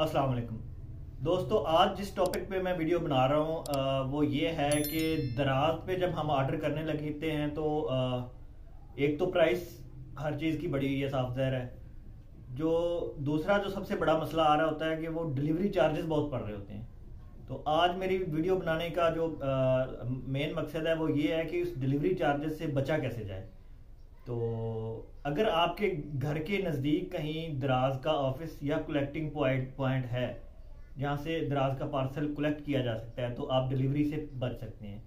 अस्सलाम वालेकुम दोस्तों आज जिस टॉपिक पे मैं वीडियो बना रहा हूँ वो ये है कि दराज पे जब हम ऑर्डर करने लगते हैं तो आ, एक तो प्राइस हर चीज़ की बड़ी हुई है साफ जहर है जो दूसरा जो सबसे बड़ा मसला आ रहा होता है कि वो डिलीवरी चार्जेस बहुत पड़ रहे होते हैं तो आज मेरी वीडियो बनाने का जो मेन मकसद है वो ये है कि उस डिलीवरी चार्जेस से बचा कैसे जाए तो अगर आपके घर के नज़दीक कहीं दराज का ऑफिस या कलेक्टिंग पॉइंट पॉइंट है जहाँ से दराज का पार्सल कलेक्ट किया जा सकता है तो आप डिलीवरी से बच सकते हैं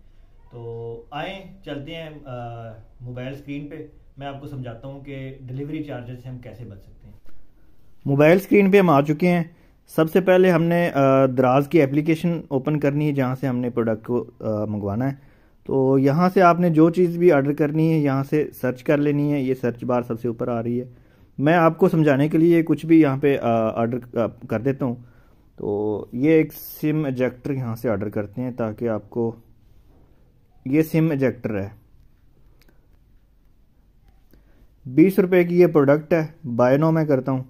तो आए चलते हैं मोबाइल स्क्रीन पे मैं आपको समझाता हूँ कि डिलीवरी चार्जेस से हम कैसे बच सकते हैं मोबाइल स्क्रीन पे हम आ चुके हैं सबसे पहले हमने दराज की एप्लीकेशन ओपन करनी है जहाँ से हमने प्रोडक्ट को मंगवाना है तो यहाँ से आपने जो चीज़ भी ऑर्डर करनी है यहाँ से सर्च कर लेनी है ये सर्च बार सबसे ऊपर आ रही है मैं आपको समझाने के लिए कुछ भी यहाँ पे ऑर्डर कर देता हूँ तो ये एक सिम एजेक्टर यहाँ से ऑर्डर करते हैं ताकि आपको ये सिम एजेक्टर है बीस रुपए की ये प्रोडक्ट है बायनो मैं करता हूँ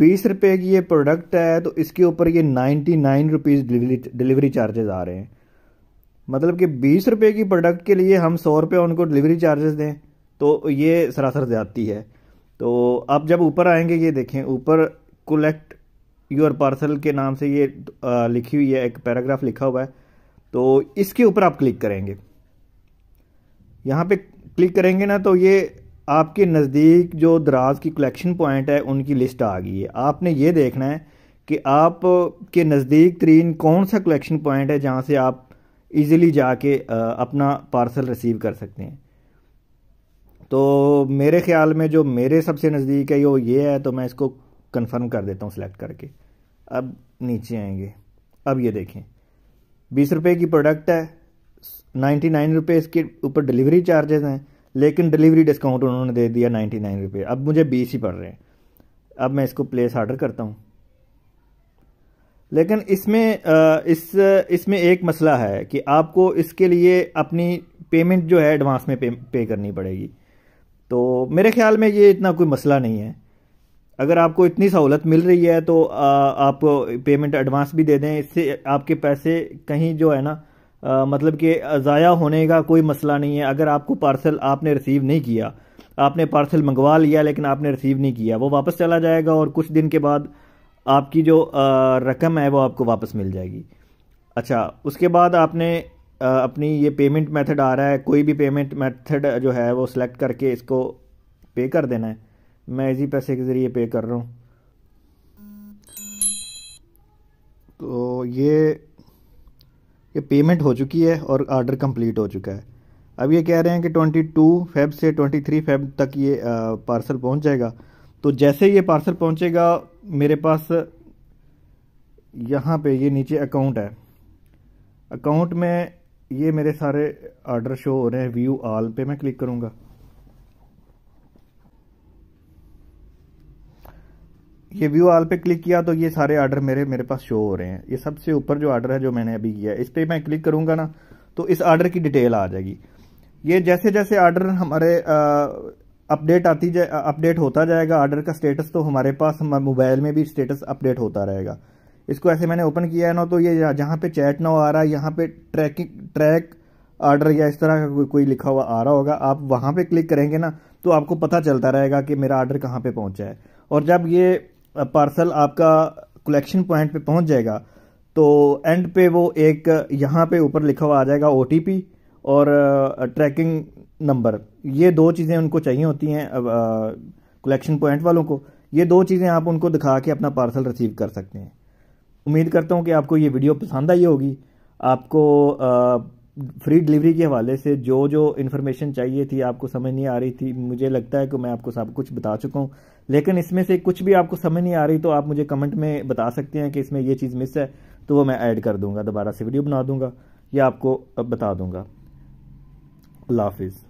बीस रुपए की ये प्रोडक्ट है तो इसके ऊपर ये ninety nine rupees delivery charges आ रहे हैं मतलब कि बीस रुपये की प्रोडक्ट के लिए हम सौ रुपये उनको डिलीवरी चार्जेस दें तो ये सरासर ज़्यादती है तो आप जब ऊपर आएंगे ये देखें ऊपर कलेक्ट योर पार्सल के नाम से ये लिखी हुई है एक पैराग्राफ लिखा हुआ है तो इसके ऊपर आप क्लिक करेंगे यहाँ पे क्लिक करेंगे ना तो ये आपके नज़दीक जो दराज की कलेक्शन पॉइंट है उनकी लिस्ट आ गई है आपने ये देखना है कि आप के नज़दीक तरीन कौन सा कलेक्शन पॉइंट है जहाँ से आप ईज़िली जाके अपना पार्सल रिसीव कर सकते हैं तो मेरे ख़्याल में जो मेरे सबसे नज़दीक है वो ये है तो मैं इसको कंफर्म कर देता हूँ सेलेक्ट करके अब नीचे आएंगे अब ये देखें बीस रुपये की प्रोडक्ट है नाइन्टी नाइन रुपये इसके ऊपर डिलीवरी चार्जेस हैं लेकिन डिलीवरी डिस्काउंट उन्होंने दे दिया नाइन्टी नाइन रुपये अब मुझे बीस ही पड़ रहे हैं अब मैं इसको प्लेस ऑर्डर करता हूँ लेकिन इसमें इस इसमें एक मसला है कि आपको इसके लिए अपनी पेमेंट जो है एडवांस में पे, पे करनी पड़ेगी तो मेरे ख्याल में ये इतना कोई मसला नहीं है अगर आपको इतनी सहूलत मिल रही है तो आ, आप पेमेंट एडवांस भी दे दें इससे आपके पैसे कहीं जो है ना आ, मतलब कि ज़ाया होने का कोई मसला नहीं है अगर आपको पार्सल आपने रिसीव नहीं किया आपने पार्सल मंगवा लिया लेकिन आपने रिसीव नहीं किया वो वापस चला जाएगा और कुछ दिन के बाद आपकी जो रकम है वो आपको वापस मिल जाएगी अच्छा उसके बाद आपने अपनी ये पेमेंट मेथड आ रहा है कोई भी पेमेंट मेथड जो है वो सिलेक्ट करके इसको पे कर देना है मैं इसी पैसे के ज़रिए पे कर रहा हूँ तो ये ये पेमेंट हो चुकी है और आर्डर कंप्लीट हो चुका है अब ये कह रहे हैं कि 22 फेब से 23 फेब तक ये पार्सल पहुँच जाएगा तो जैसे ये पार्सल पहुंचेगा मेरे पास यहाँ पे ये नीचे अकाउंट है अकाउंट में ये मेरे सारे ऑर्डर शो हो रहे हैं व्यू आल पे मैं क्लिक करूँगा ये व्यू आल पे क्लिक किया तो ये सारे आर्डर मेरे मेरे पास शो हो रहे हैं ये सबसे ऊपर जो आर्डर है जो मैंने अभी किया है इस पर मैं क्लिक करूंगा ना तो इस आर्डर की डिटेल आ जाएगी ये जैसे जैसे आर्डर हमारे अपडेट आती जाए अपडेट होता जाएगा आर्डर का स्टेटस तो हमारे पास मोबाइल में भी स्टेटस अपडेट होता रहेगा इसको ऐसे मैंने ओपन किया है ना तो ये जहाँ पे चैट ना आ रहा है यहाँ पे ट्रैकिंग ट्रैक आर्डर या इस तरह का कोई लिखा हुआ आ रहा होगा आप वहाँ पे क्लिक करेंगे ना तो आपको पता चलता रहेगा कि मेरा आर्डर कहाँ पर पहुँचा है और जब ये पार्सल आपका कलेक्शन पॉइंट पर पहुँच जाएगा तो एंड पे वो एक यहाँ पर ऊपर लिखा हुआ आ जाएगा ओ और ट्रैकिंग नंबर ये दो चीज़ें उनको चाहिए होती हैं कलेक्शन पॉइंट वालों को ये दो चीज़ें आप उनको दिखा के अपना पार्सल रिसीव कर सकते हैं उम्मीद करता हूँ कि आपको ये वीडियो पसंद आई होगी आपको आ, फ्री डिलीवरी के हवाले से जो जो इन्फॉर्मेशन चाहिए थी आपको समझ नहीं आ रही थी मुझे लगता है कि मैं आपको सब कुछ बता चुका हूँ लेकिन इसमें से कुछ भी आपको समझ नहीं आ रही तो आप मुझे कमेंट में बता सकते हैं कि इसमें ये चीज़ मिस है तो वो मैं ऐड कर दूंगा दोबारा से वीडियो बना दूंगा या आपको बता दूंगा Love is.